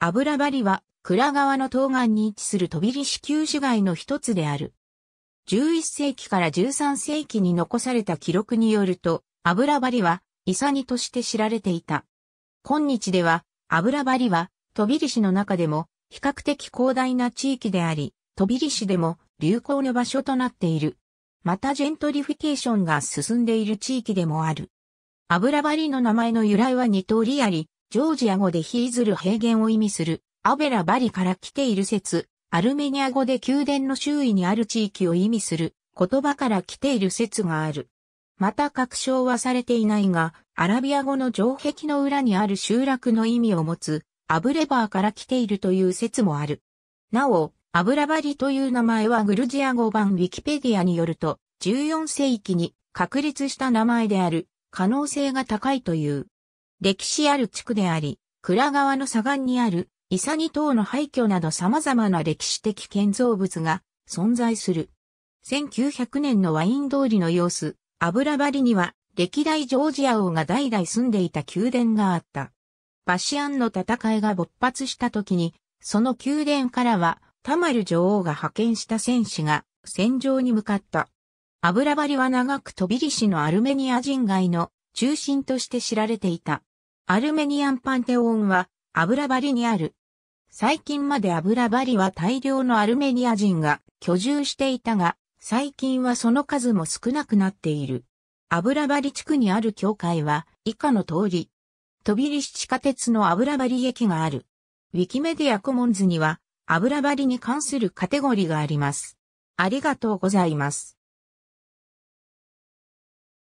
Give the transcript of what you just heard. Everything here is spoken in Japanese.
油張は、倉川の東岸に位置する飛び利市旧市街の一つである。11世紀から13世紀に残された記録によると、油張は、イサニとして知られていた。今日では、油張は、飛び利市の中でも、比較的広大な地域であり、飛び利市でも流行の場所となっている。またジェントリフィケーションが進んでいる地域でもある。油張の名前の由来は二通りあり、ジョージア語でヒーズル平原を意味する、アベラバリから来ている説、アルメニア語で宮殿の周囲にある地域を意味する、言葉から来ている説がある。また確証はされていないが、アラビア語の城壁の裏にある集落の意味を持つ、アブレバーから来ているという説もある。なお、アブラバリという名前はグルジア語版ウィキペディアによると、14世紀に確立した名前である可能性が高いという。歴史ある地区であり、倉川の左岸にある、イサニ島の廃墟など様々な歴史的建造物が存在する。1900年のワイン通りの様子、油張りには歴代ジョージア王が代々住んでいた宮殿があった。バシアンの戦いが勃発した時に、その宮殿からはタマル女王が派遣した戦士が戦場に向かった。油張りは長く飛びリシのアルメニア人街の中心として知られていた。アルメニアンパンテオンはアブラバリにある。最近までアブラバリは大量のアルメニア人が居住していたが、最近はその数も少なくなっている。アブラバリ地区にある教会は以下の通り。飛びリシ地下鉄のアブラバリ駅がある。ウィキメディアコモンズにはアブラバリに関するカテゴリーがあります。ありがとうございます。